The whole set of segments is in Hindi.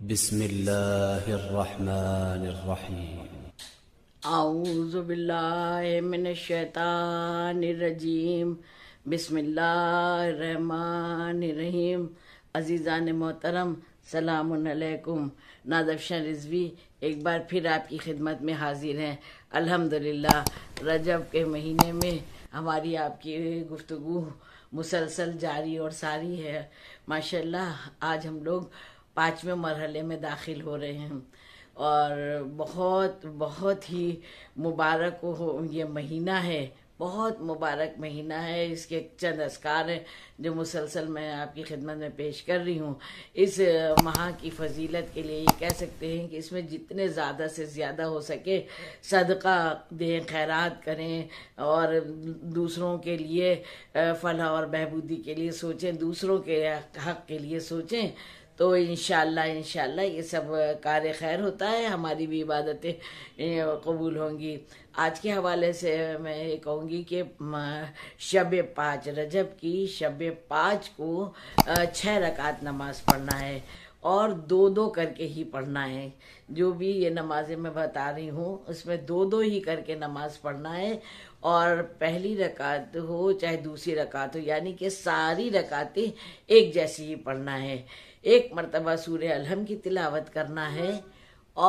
بسم الله الرحمن الرحيم أعوذ بالله من الشيطان الرجيم بسم الله الرحمن الرحيم अजीज़ान मोहतरम सलामकुम नादफशा रिजवी एक बार फिर आपकी खिदमत में हाजिर हैं अल्हम्दुलिल्लाह रजब के महीने में हमारी आपकी गुफ्तु मुसलसल जारी और सारी है माशाल्लाह आज हम लोग पाँचवें मरहले में दाखिल हो रहे हैं और बहुत बहुत ही मुबारक हो ये महीना है बहुत मुबारक महीना है इसके चंद असकार हैं जो मुसलसल मैं आपकी खिदमत में पेश कर रही हूँ इस माह की फजीलत के लिए ये कह सकते हैं कि इसमें जितने ज़्यादा से ज़्यादा हो सके सदका दें खैरात करें और दूसरों के लिए फलाह और बहबूदी के लिए सोचें दूसरों के हक के लिए सोचें तो इन इनशाला ये सब कार्य खैर होता है हमारी भी इबादतें कबूल होंगी आज के हवाले से मैं ये कहूँगी कि शब पाँच रजब की शब पाँच को छः रकात नमाज़ पढ़ना है और दो दो करके ही पढ़ना है जो भी ये नमाजें मैं बता रही हूँ उसमें दो दो ही करके नमाज पढ़ना है और पहली रकात हो चाहे दूसरी रकात हो यानी कि सारी रकातें एक जैसी ही पढ़ना है एक मरतबा सूर्य अलहम की तिलावत करना है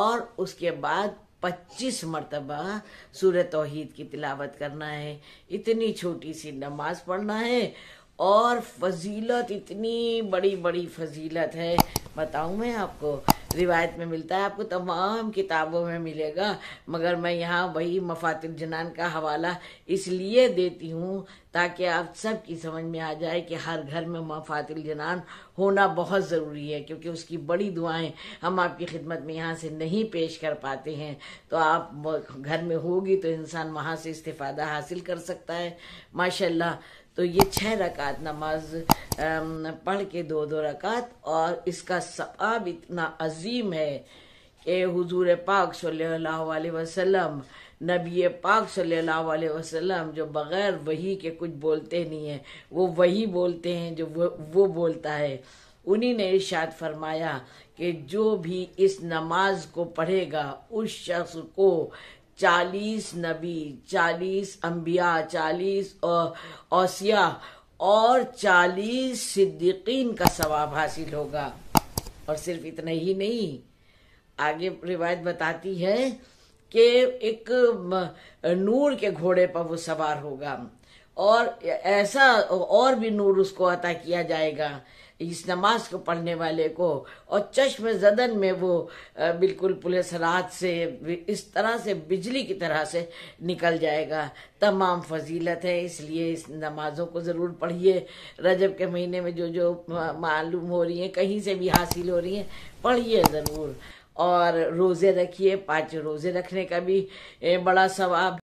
और उसके बाद पच्चीस मरतबा सूर्य तोहद की तिलावत करना है इतनी छोटी सी नमाज पढ़ना है और फजीलत इतनी बड़ी बड़ी फजीलत है बताऊं मैं आपको रिवायत में मिलता है आपको तमाम किताबों में मिलेगा मगर मैं यहाँ वही मफातिल जनान का हवाला इसलिए देती हूँ ताकि आप सब की समझ में आ जाए कि हर घर में मफातिल जनान होना बहुत ज़रूरी है क्योंकि उसकी बड़ी दुआएं हम आपकी खिदमत में यहाँ से नहीं पेश कर पाते हैं तो आप घर में होगी तो इंसान वहाँ से इस्तः हासिल कर सकता है माशाल्लाह तो ये छह रकात नमाज पढ़ के दो दो रकात और इसका सवाब इतना अजीम है कि हुजूर पाक सल्लल्लाहु अलैहि वसल्लम नबी पाक सल्लल्लाहु अलैहि वसल्लम जो बग़ैर वही के कुछ बोलते नहीं हैं वो वही बोलते हैं जो वो, वो बोलता है उन्हीं ने इर्शाद फरमाया कि जो भी इस नमाज को पढ़ेगा उस शख्स को चालीस नबी चालीस अंबिया चालीस ओसिया और चालीस सिद्दीकीन का सवाब हासिल होगा और सिर्फ इतना ही नहीं आगे रिवायत बताती है कि एक नूर के घोड़े पर वो सवार होगा और ऐसा और भी नूर उसको अता किया जाएगा इस नमाज को पढ़ने वाले को और चश्म जदन में वो बिल्कुल पुलिस रात से इस तरह से बिजली की तरह से निकल जाएगा तमाम फजीलत है इसलिए इस नमाजों को ज़रूर पढ़िए रजब के महीने में जो जो मालूम हो रही है कहीं से भी हासिल हो रही है पढ़िए ज़रूर और रोज़े रखिए पाँच रोज़े रखने का भी बड़ा सवाब